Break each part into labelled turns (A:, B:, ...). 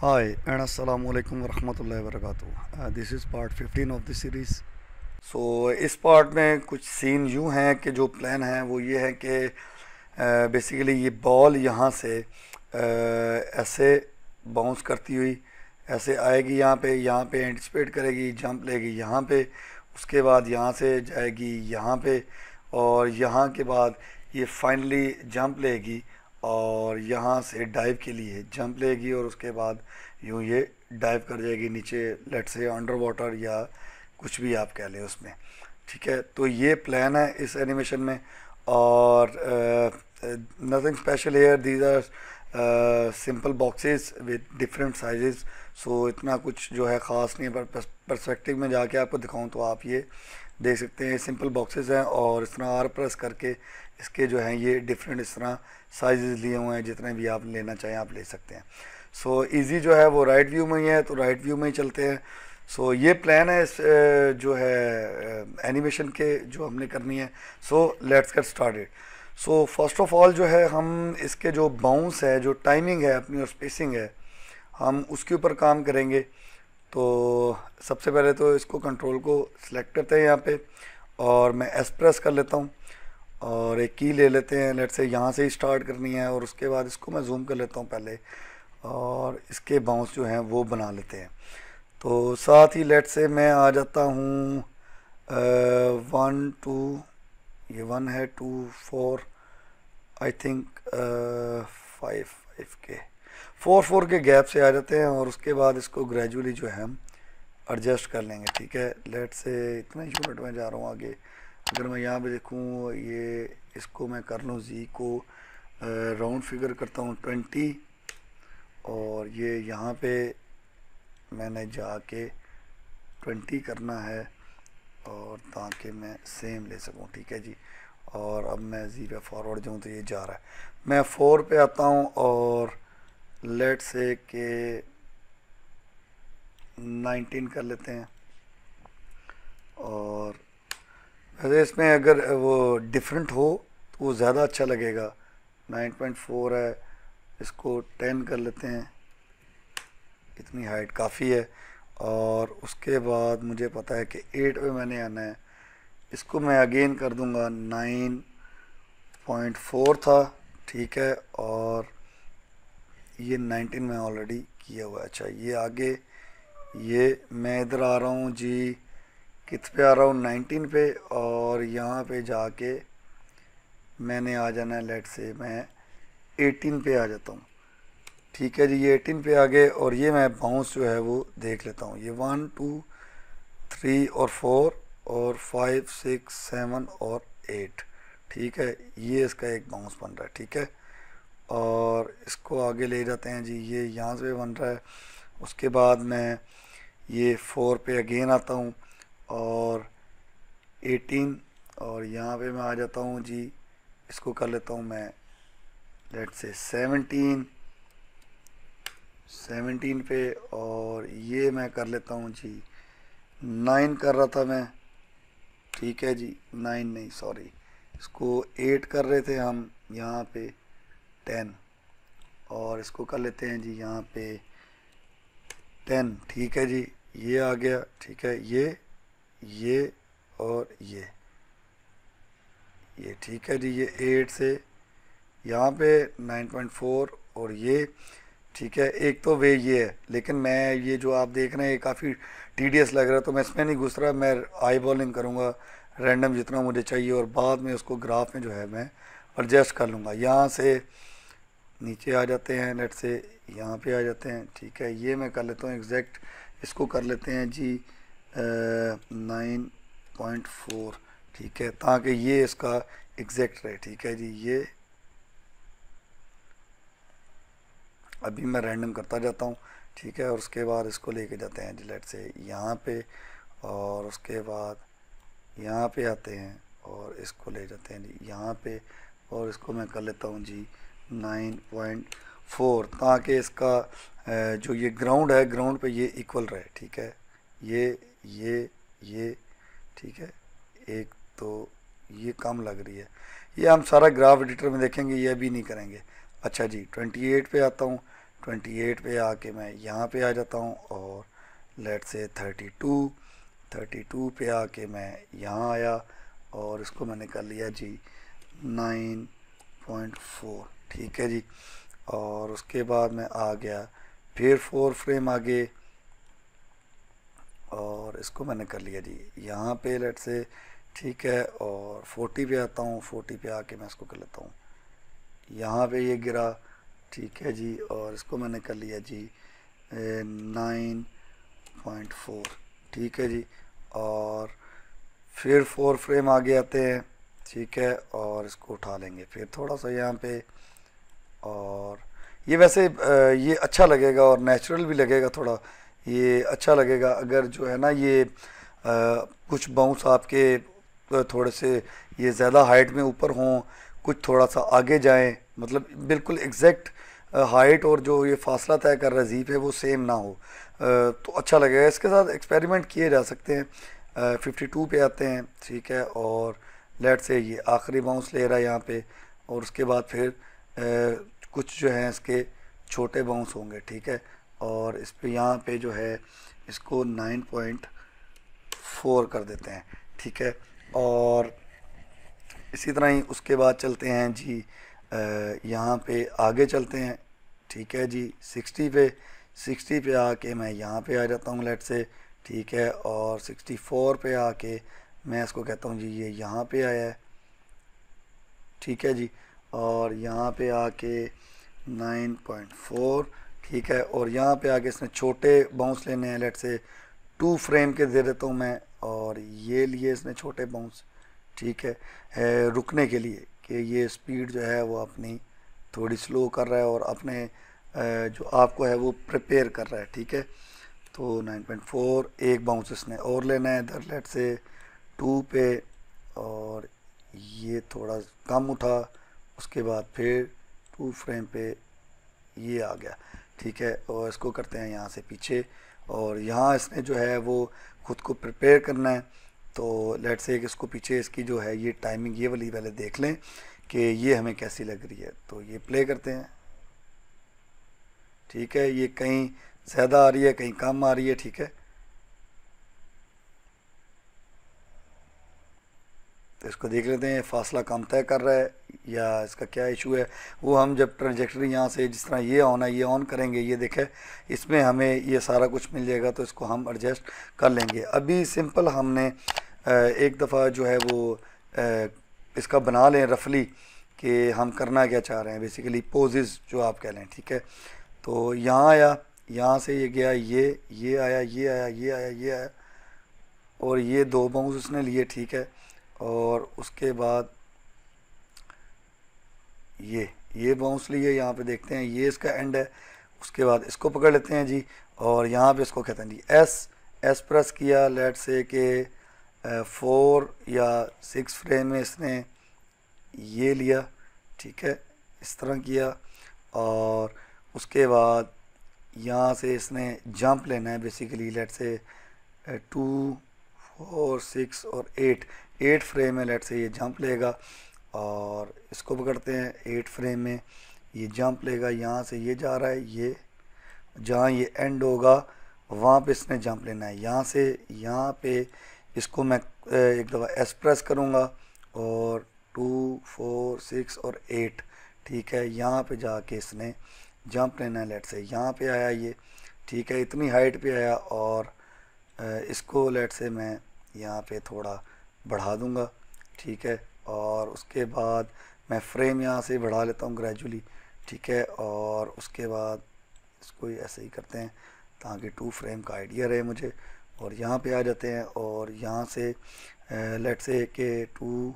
A: Hi and Assalamu alaikum warahmatullahi wabarakatuh. Uh, this is part 15 of the series. So इस part में कुछ scene यूँ हैं कि जो प्लान है वो ये है कि बेसिकली uh, ये बॉल यहाँ से uh, ऐसे बाउंस करती हुई ऐसे आएगी यहाँ पे यहाँ पे एंटिसपेट करेगी जंप लेगी यहाँ पे उसके बाद यहाँ से जाएगी यहाँ पे और यहाँ के बाद ये फाइनली जंप लेगी और यहाँ से डाइव के लिए जंप लेगी और उसके बाद यूँ ये डाइव कर जाएगी नीचे लेट से अंडर वाटर या कुछ भी आप कह लें उसमें ठीक है तो ये प्लान है इस एनिमेशन में और nothing special here these are simple boxes with different sizes so इतना कुछ जो है ख़ास नहीं पर परस्पेक्टिव में जाके आपको दिखाऊं तो आप ये देख सकते हैं सिंपल बॉक्सेस हैं और इस तरह आर प्रेस करके इसके जो हैं ये डिफरेंट इस तरह साइजेस लिए हुए हैं जितने भी आप लेना चाहें आप ले सकते हैं सो so, इजी जो है वो राइट व्यू में ही है तो राइट व्यू में ही चलते हैं सो so, ये प्लान है इस जो है एनिमेशन के जो हमने करनी है so let's get started so first of all जो है हम इसके जो बाउंस है जो टाइमिंग है अपनी और स्पेसिंग है हम उसके ऊपर काम करेंगे तो सबसे पहले तो इसको कंट्रोल को सिलेक्ट करते हैं यहाँ पे और मैं एस प्रेस कर लेता हूँ और एक की ले लेते हैं लेट से यहाँ से ही स्टार्ट करनी है और उसके बाद इसको मैं जूम कर लेता हूँ पहले और इसके बाउंस जो हैं वो बना लेते हैं तो साथ ही लेट से मैं आ जाता हूँ वन टू ये वन है two four I think five five के फोर फोर के गैप से आ जाते हैं और उसके बाद इसको ग्रेजुअली जो है हम एडजस्ट कर लेंगे ठीक है लेट से इतना यूनिट में जा रहा हूँ आगे अगर मैं यहाँ पे देखूँ ये इसको मैं कर लूँ जी को राउंड फिगर करता हूँ ट्वेंटी और ये यहाँ पे मैंने जाके ट्वेंटी करना है और ताकि मैं सेम ले सकूँ ठीक है जी और अब मैं जी पे फॉरवर्ड जाऊँ तो ये जा रहा है मैं फोर पे आता हूँ और लेट से के 19 कर लेते हैं और वैसे इसमें अगर वो डिफरेंट हो तो वो ज़्यादा अच्छा लगेगा 9.4 है इसको 10 कर लेते हैं इतनी हाइट काफ़ी है और उसके बाद मुझे पता है कि 8 पे मैंने आना है इसको मैं अगेन कर दूंगा 9.4 था ठीक है और ये 19 में ऑलरेडी किया हुआ है अच्छा ये आगे ये मैं इधर आ रहा हूँ जी कित पे आ रहा हूँ 19 पे और यहाँ पे जाके मैंने आ जाना है लेट से मैं 18 पे आ जाता हूँ ठीक है जी ये 18 पे आ गए और ये मैं बाउंस जो है वो देख लेता हूँ ये वन टू थ्री और फोर और फाइव सिक्स सेवन और एट ठीक है ये इसका एक बाउंस बन रहा है ठीक है और इसको आगे ले जाते हैं जी ये यहाँ से बन रहा है उसके बाद मैं ये फोर पे अगेन आता हूँ और एटीन और यहाँ पे मैं आ जाता हूँ जी इसको कर लेता हूँ मैं लेट से सेवनटीन सेवनटीन पे और ये मैं कर लेता हूँ जी नाइन कर रहा था मैं ठीक है जी नाइन नहीं सॉरी इसको एट कर रहे थे हम यहाँ पे टेन और इसको कर लेते हैं जी यहाँ पे टेन ठीक है जी ये आ गया ठीक है ये ये और ये ये ठीक है जी ये एट से यहाँ पे नाइन पॉइंट फोर और ये ठीक है एक तो वे ये है लेकिन मैं ये जो आप देख रहे हैं ये काफ़ी टीडियस लग रहा है तो मैं इसमें नहीं घुस रहा मैं आई बॉलिंग करूँगा रैंडम जितना मुझे चाहिए और बाद में उसको ग्राफ में जो है मैं एडजस्ट कर लूँगा यहाँ से नीचे आ जाते हैं लेट से यहाँ पे आ जाते हैं ठीक है ये मैं कर लेता हूँ एग्जैक्ट इसको कर लेते हैं जी नाइन पॉइंट फोर ठीक है ताकि ये इसका एग्जैक्ट रहे ठीक है जी ये अभी मैं रैंडम करता जाता हूँ ठीक है और उसके बाद इसको लेके जाते हैं जी लेट से यहाँ पे और उसके बाद यहाँ पे आते हैं और इसको ले जाते हैं जी यहाँ पे और इसको मैं कर लेता हूँ जी नाइन पॉइंट फोर ताकि इसका जो ये ग्राउंड है ग्राउंड पे ये इक्वल रहे ठीक है ये ये ये ठीक है एक तो ये कम लग रही है ये हम सारा ग्राफ एडिटर में देखेंगे ये अभी नहीं करेंगे अच्छा जी ट्वेंटी एट पे आता हूँ ट्वेंटी एट पे आके मैं यहाँ पे आ जाता हूँ और लेट से थर्टी टू थर्टी टू पे आके मैं यहाँ आया और इसको मैंने कर लिया जी नाइन पॉइंट फोर ठीक है जी और उसके बाद में आ गया फिर फोर फ्रेम आगे और इसको मैंने कर लिया जी यहाँ पे लेट से ठीक है और फोर्टी पे आता हूँ फोर्टी पे आके मैं इसको कर लेता हूँ यहाँ पे ये गिरा ठीक है जी और इसको मैंने कर लिया जी नाइन पॉइंट फोर ठीक है जी और फिर फोर फ्रेम आगे आते हैं ठीक है और इसको उठा लेंगे फिर थोड़ा सा यहाँ पे और ये वैसे ये अच्छा लगेगा और नेचुरल भी लगेगा थोड़ा ये अच्छा लगेगा अगर जो है ना ये कुछ बाउंस आपके थोड़े से ये ज़्यादा हाइट में ऊपर हों कुछ थोड़ा सा आगे जाएं मतलब बिल्कुल एग्जैक्ट हाइट और जो ये फासला तय कर रहा जीप है वो सेम ना हो तो अच्छा लगेगा इसके साथ एक्सपेरिमेंट किए जा सकते हैं फिफ्टी टू पे आते हैं ठीक है और लेट से ये आखिरी बाउंस ले रहा है यहाँ पे और उसके बाद फिर कुछ जो है इसके छोटे बाउंस होंगे ठीक है और इस पर यहाँ पे जो है इसको नाइन पॉइंट फोर कर देते हैं ठीक है और इसी तरह ही उसके बाद चलते हैं जी यहाँ पे आगे चलते हैं ठीक है जी सिक्सटी पे सिक्सटी पे आके मैं यहाँ पे आ जाता हूँ लेट से ठीक है और सिक्सटी फोर पे आके मैं इसको कहता हूँ जी ये यहाँ पे आया है ठीक है जी और यहाँ पे आके 9.4 ठीक है और यहाँ पे आके इसने छोटे बाउंस लेने हैं लेट से टू फ्रेम के दे देता हूँ मैं और ये लिए इसने छोटे बाउंस ठीक है, ए, रुकने के लिए कि ये स्पीड जो है वो अपनी थोड़ी स्लो कर रहा है और अपने जो आपको है वो प्रिपेयर कर रहा है ठीक है तो 9.4 एक बाउंस इसने और लेना है इधर लेट से टू पे और ये थोड़ा कम उठा उसके बाद फिर टू फ्रेम पे ये आ गया ठीक है और इसको करते हैं यहाँ से पीछे और यहाँ इसने जो है वो ख़ुद को प्रिपेयर करना है तो लेट से इसको पीछे इसकी जो है ये टाइमिंग ये वाली पहले देख लें कि ये हमें कैसी लग रही है तो ये प्ले करते हैं ठीक है ये कहीं ज़्यादा आ रही है कहीं कम आ रही है ठीक है तो इसको देख लेते हैं फासला कम तय कर रहा है या इसका क्या इशू है वो हम जब ट्रांजेक्टरी यहाँ से जिस तरह ये ऑन है ये ऑन करेंगे ये देखें इसमें हमें ये सारा कुछ मिल जाएगा तो इसको हम एडजस्ट कर लेंगे अभी सिंपल हमने एक दफ़ा जो है वो इसका बना लें रफली कि हम करना क्या चाह रहे हैं बेसिकली पोजेज जो आप कह लें ठीक है तो यहाँ आया यहाँ से ये गया ये ये आया ये आया ये आया ये आया और ये दो बाउंस उसने लिए ठीक है और उसके बाद ये ये बाउंस लिए यहाँ पे देखते हैं ये इसका एंड है उसके बाद इसको पकड़ लेते हैं जी और यहाँ पे इसको कहते हैं जी एस एस प्रेस किया लेट से के फोर या सिक्स फ्रेम में इसने ये लिया ठीक है इस तरह किया और उसके बाद यहाँ से इसने जंप लेना है basically let's say two four six और एट एट फ्रेम में लेट से ये जंप लेगा और इसको पकड़ते हैं एट फ्रेम में ये जंप लेगा यहाँ से ये जा रहा है ये जहाँ ये एंड होगा वहाँ पे इसने जंप लेना है यहाँ से यहाँ पे इसको मैं एक दफ़ा एस प्रेस करूँगा और टू फोर सिक्स और एट ठीक है यहाँ पे जाके इसने जंप लेना है लेट से यहाँ पे आया ये ठीक है इतनी हाइट पे आया और इसको लेट से मैं यहाँ पे थोड़ा बढ़ा दूँगा ठीक है और उसके बाद मैं फ्रेम यहाँ से बढ़ा लेता हूँ ग्रेजुअली ठीक है और उसके बाद इसको ऐसे ही करते हैं ताकि टू फ्रेम का आइडिया रहे मुझे और यहाँ पे आ जाते हैं और यहाँ से लेट से के टू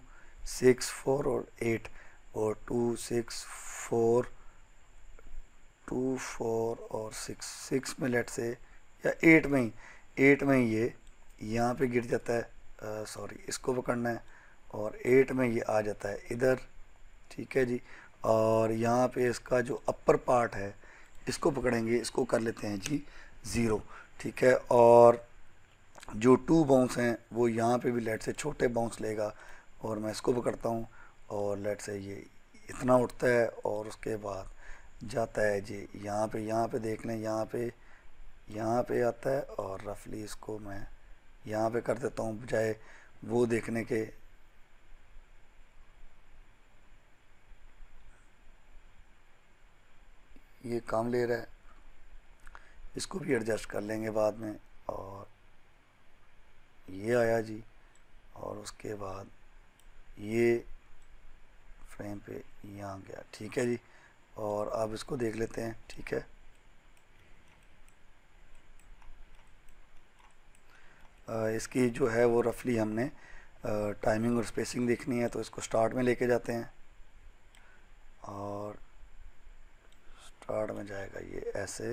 A: सिक्स फोर और एट और two six four two four और सिक्स सिक्स में लेट से या एट में ही एट में ही ये यहाँ पे गिर जाता है सॉरी इसको पकड़ना है और एट में ये आ जाता है इधर ठीक है जी और यहाँ पे इसका जो अपर पार्ट है इसको पकड़ेंगे इसको कर लेते हैं जी ज़ीरो ठीक है और जो टू बाउंस हैं वो यहाँ पे भी लेट से छोटे बाउंस लेगा और मैं इसको पकड़ता हूँ और लेट से ये इतना उठता है और उसके बाद जाता है जी यहाँ पे यहाँ पे देख लें यहाँ पे यहाँ पे आता है और रफली इसको मैं यहाँ पे कर देता हूँ चाहे वो देखने के ये काम ले रहा है इसको भी एडजस्ट कर लेंगे बाद में और ये आया जी और उसके बाद ये फ्रेम पे यहाँ गया ठीक है जी और आप इसको देख लेते हैं ठीक है इसकी जो है वो रफली हमने टाइमिंग और स्पेसिंग देखनी है तो इसको स्टार्ट में लेके जाते हैं और स्टार्ट में जाएगा ये ऐसे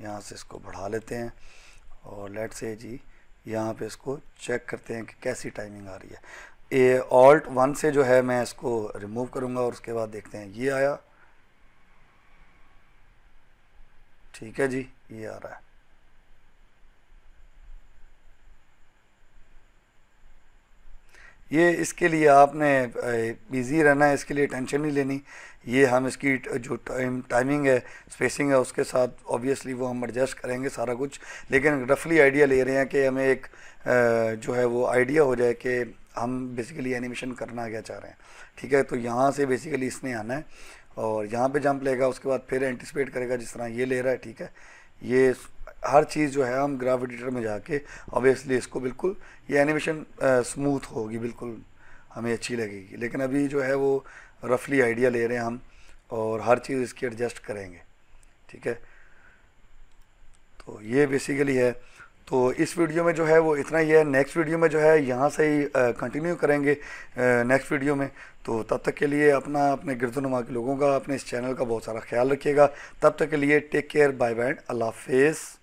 A: यहाँ से इसको बढ़ा लेते हैं और लेट से जी यहाँ पे इसको चेक करते हैं कि कैसी टाइमिंग आ रही है ए ऑल्ट वन से जो है मैं इसको रिमूव करूँगा और उसके बाद देखते हैं ये आया ठीक है जी ये आ रहा है ये इसके लिए आपने बिज़ी रहना है इसके लिए टेंशन नहीं लेनी ये हम इसकी जो टाइम टाइमिंग है स्पेसिंग है उसके साथ ऑब्वियसली वो हम एडजस्ट करेंगे सारा कुछ लेकिन रफली आइडिया ले रहे हैं कि हमें एक जो है वो आइडिया हो जाए कि हम बेसिकली एनिमेशन करना क्या चाह रहे हैं ठीक है तो यहाँ से बेसिकली इसने आना है और यहाँ पर जंप लेगा उसके बाद फिर एंटिसपेट करेगा जिस तरह ये ले रहा है ठीक है ये हर चीज़ जो है हम ग्राविटेटर में जाके ऑब्वियसली इसको बिल्कुल ये एनिमेशन स्मूथ होगी बिल्कुल हमें अच्छी लगेगी लेकिन अभी जो है वो रफली आइडिया ले रहे हैं हम और हर चीज़ इसकी एडजस्ट करेंगे ठीक है तो ये बेसिकली है तो इस वीडियो में जो है वो इतना ही है नेक्स्ट वीडियो में जो है यहाँ से ही कंटिन्यू करेंगे नेक्स्ट वीडियो में तो तब तक के लिए अपना अपने गिरदोनुमा के लोगों का अपने इस चैनल का बहुत सारा ख्याल रखिएगा तब तक के लिए टेक केयर बाय बाय अल्लाह हाफिज़